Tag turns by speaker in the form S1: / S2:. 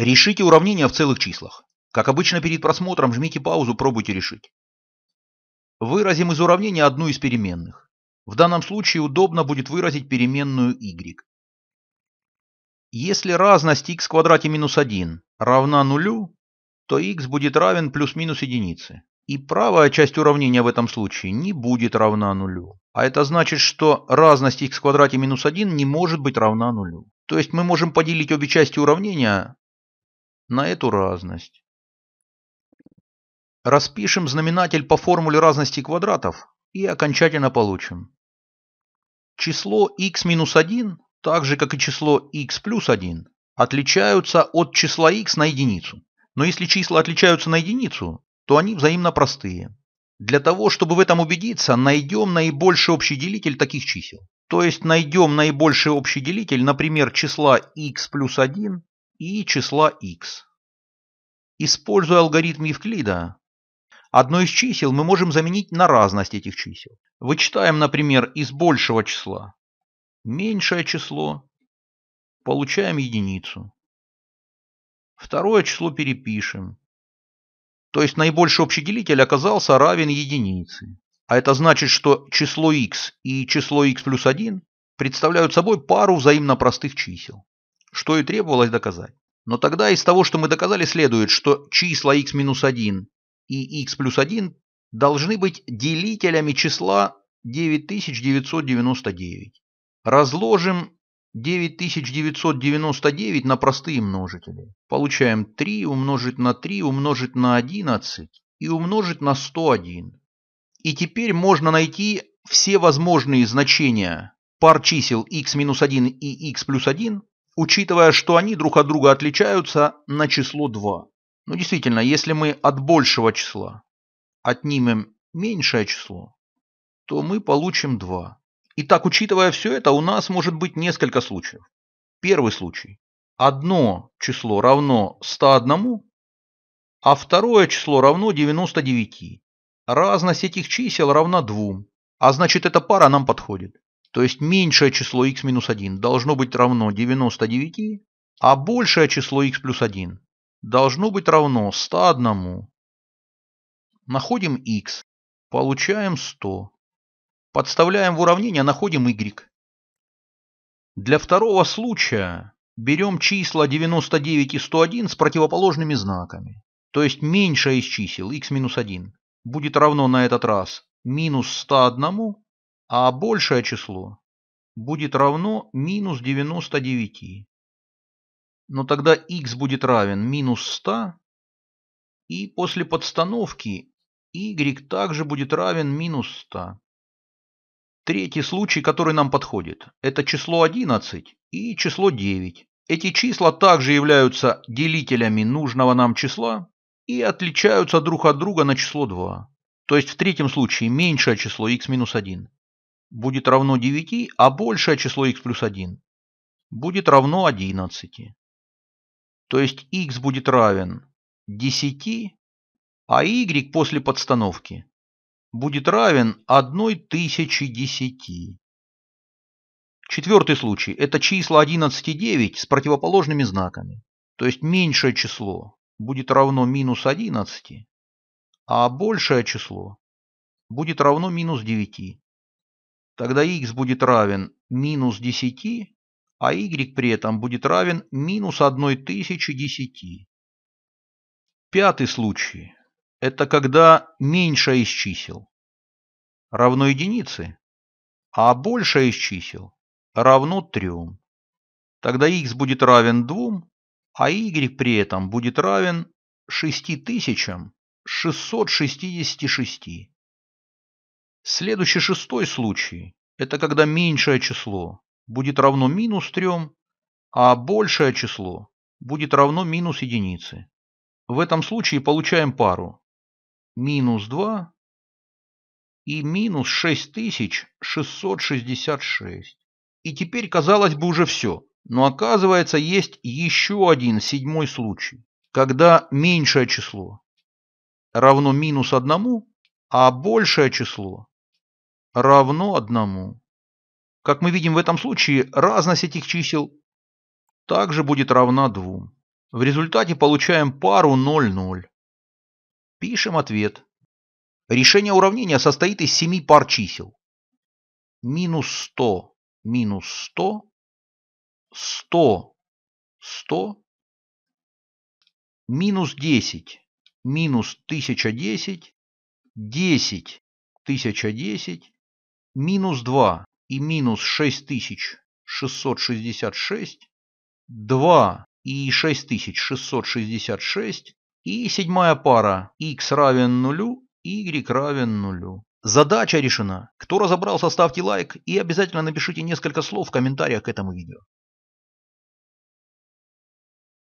S1: Решите уравнение в целых числах. Как обычно перед просмотром жмите паузу, пробуйте решить. Выразим из уравнения одну из переменных. В данном случае удобно будет выразить переменную y. Если разность x в квадрате минус 1 равна нулю, то x будет равен плюс-минус единице. И правая часть уравнения в этом случае не будет равна нулю. А это значит, что разность x в квадрате минус 1 не может быть равна нулю. То есть мы можем поделить обе части уравнения на эту разность. Распишем знаменатель по формуле разности квадратов и окончательно получим. Число x минус 1, так же как и число x плюс 1, отличаются от числа x на единицу. Но если числа отличаются на единицу, то они взаимно простые. Для того, чтобы в этом убедиться, найдем наибольший общий делитель таких чисел. То есть найдем наибольший общий делитель, например, числа x плюс 1 и числа x. Используя алгоритм Евклида, одно из чисел мы можем заменить на разность этих чисел. Вычитаем, например, из большего числа меньшее число, получаем единицу. Второе число перепишем. То есть наибольший общий делитель оказался равен единице. А это значит, что число x и число x плюс 1 представляют собой пару взаимно простых чисел что и требовалось доказать. Но тогда из того, что мы доказали, следует, что числа x минус 1 и x плюс 1 должны быть делителями числа 9999. Разложим 9999 на простые множители. Получаем 3 умножить на 3 умножить на 11 и умножить на 101. И теперь можно найти все возможные значения пар чисел x минус 1 и x плюс 1 учитывая, что они друг от друга отличаются на число 2. Ну действительно, если мы от большего числа отнимем меньшее число, то мы получим 2. Итак, учитывая все это, у нас может быть несколько случаев. Первый случай. Одно число равно 101, а второе число равно 99. Разность этих чисел равна 2, а значит эта пара нам подходит. То есть меньшее число x минус 1 должно быть равно 99, а большее число x плюс 1 должно быть равно 101. Находим x, получаем 100. Подставляем в уравнение, находим y. Для второго случая берем числа 99 и 101 с противоположными знаками. То есть меньшее из чисел, x минус 1, будет равно на этот раз минус 101 а большее число будет равно минус 99. Но тогда x будет равен минус 100, и после подстановки y также будет равен минус 100. Третий случай, который нам подходит, это число 11 и число 9. Эти числа также являются делителями нужного нам числа и отличаются друг от друга на число 2. То есть в третьем случае меньшее число x минус 1 будет равно 9, а большее число x плюс 1 будет равно 11. То есть x будет равен 10, а y после подстановки будет равен 1010. Четвертый случай – это числа 11 и 9 с противоположными знаками. То есть меньшее число будет равно минус 11, а большее число будет равно минус 9. Тогда х будет равен минус 10, а y при этом будет равен минус 1010. Пятый случай – это когда меньшее из чисел равно единице, а большее из чисел равно 3. Тогда х будет равен 2, а y при этом будет равен 6666. Следующий шестой случай это когда меньшее число будет равно минус 3, а большее число будет равно минус единице. В этом случае получаем пару минус 2 и минус 6666. И теперь, казалось бы, уже все. Но оказывается, есть еще один седьмой случай, когда меньшее число равно минус 1, а большее число равно одному. Как мы видим в этом случае, разность этих чисел также будет равна двум. В результате получаем пару 0,0. Пишем ответ. Решение уравнения состоит из семи пар чисел. Минус 100, минус 100, 100, 100, минус 10, минус 1010, 10, 1010, минус 2 и минус 6666, 2 и 6666 и седьмая пара x равен нулю, y равен нулю. Задача решена. Кто разобрался, ставьте лайк и обязательно напишите несколько слов в комментариях к этому видео.